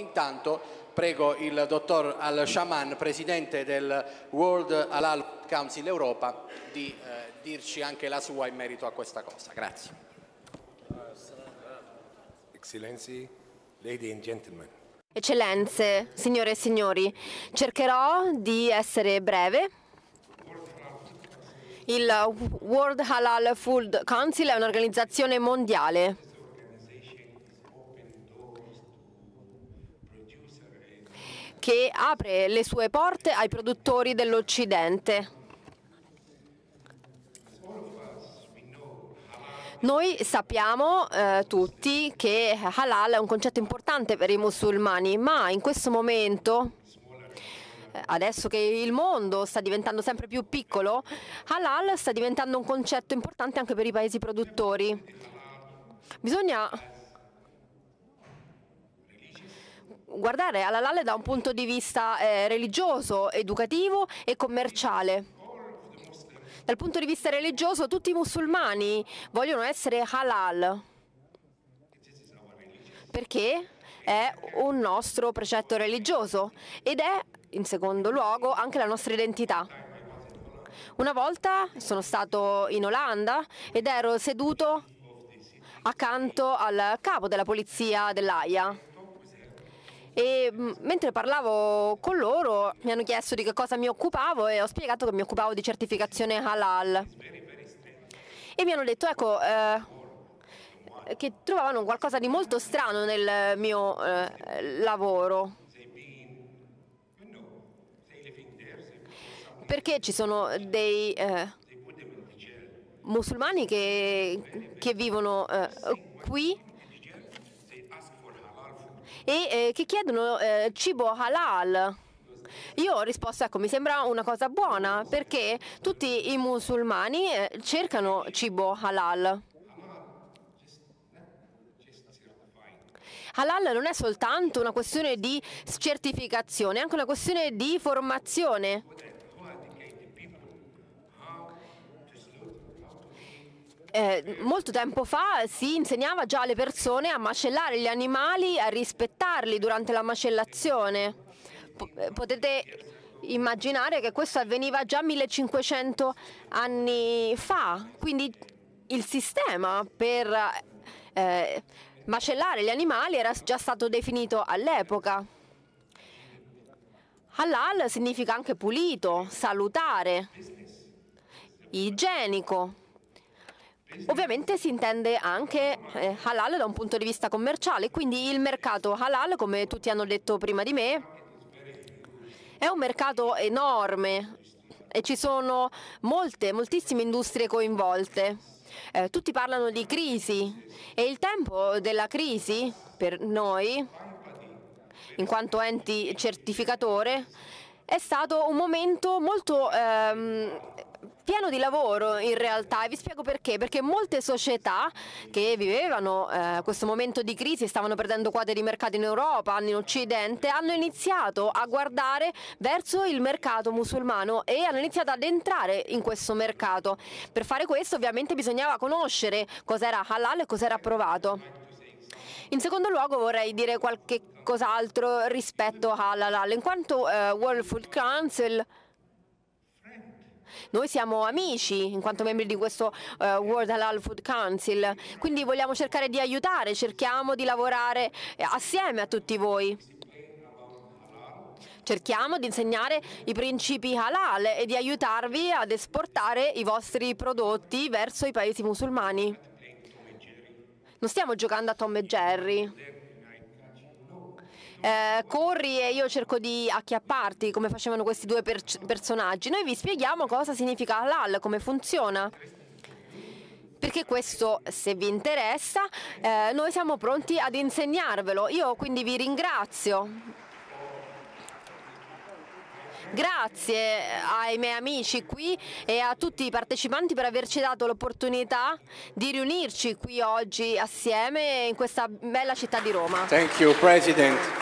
Intanto prego il dottor Al-Shaman, presidente del World Halal Council Europa, di eh, dirci anche la sua in merito a questa cosa. Grazie. Excellency, ladies and gentlemen. Eccellenze, signore e signori, cercherò di essere breve. Il World Halal Food Council è un'organizzazione mondiale che apre le sue porte ai produttori dell'Occidente. Noi sappiamo eh, tutti che halal è un concetto importante per i musulmani, ma in questo momento, adesso che il mondo sta diventando sempre più piccolo, halal sta diventando un concetto importante anche per i paesi produttori. Bisogna guardare alla Lale da un punto di vista eh, religioso, educativo e commerciale. Dal punto di vista religioso tutti i musulmani vogliono essere halal perché è un nostro precetto religioso ed è in secondo luogo anche la nostra identità. Una volta sono stato in Olanda ed ero seduto accanto al capo della polizia dell'AIA e mm, mentre parlavo con loro mi hanno chiesto di che cosa mi occupavo e ho spiegato che mi occupavo di certificazione halal e mi hanno detto ecco eh, che trovavano qualcosa di molto strano nel mio eh, lavoro perché ci sono dei eh, musulmani che, che vivono eh, qui e eh, che chiedono eh, cibo halal. Io ho risposto, ecco, mi sembra una cosa buona perché tutti i musulmani eh, cercano cibo halal. Halal non è soltanto una questione di certificazione, è anche una questione di formazione. Eh, molto tempo fa si insegnava già alle persone a macellare gli animali, a rispettarli durante la macellazione. P- eh, potete immaginare che questo avveniva già 1500 anni fa, quindi il sistema per eh, macellare gli animali era già stato definito all'epoca. Halal significa anche pulito, salutare, igienico. Ovviamente si intende anche eh, halal da un punto di vista commerciale, quindi il mercato halal, come tutti hanno detto prima di me, è un mercato enorme e ci sono molte, moltissime industrie coinvolte. Eh, tutti parlano di crisi e il tempo della crisi per noi, in quanto enti certificatore, è stato un momento molto ehm, pieno di lavoro in realtà e vi spiego perché, perché molte società che vivevano eh, questo momento di crisi, stavano perdendo quote di mercato in Europa, in Occidente, hanno iniziato a guardare verso il mercato musulmano e hanno iniziato ad entrare in questo mercato. Per fare questo ovviamente bisognava conoscere cos'era halal e cos'era approvato. In secondo luogo vorrei dire qualche cos'altro rispetto a halal, in quanto eh, World Food Council noi siamo amici in quanto membri di questo uh, World Halal Food Council, quindi vogliamo cercare di aiutare, cerchiamo di lavorare eh, assieme a tutti voi. Cerchiamo di insegnare i principi halal e di aiutarvi ad esportare i vostri prodotti verso i paesi musulmani. Non stiamo giocando a Tom e Jerry eh, corri e io cerco di acchiapparti come facevano questi due per- personaggi. Noi vi spieghiamo cosa significa halal, come funziona perché questo se vi interessa eh, noi siamo pronti ad insegnarvelo. Io quindi vi ringrazio. Grazie ai miei amici qui e a tutti i partecipanti per averci dato l'opportunità di riunirci qui oggi assieme in questa bella città di Roma. Thank you, President.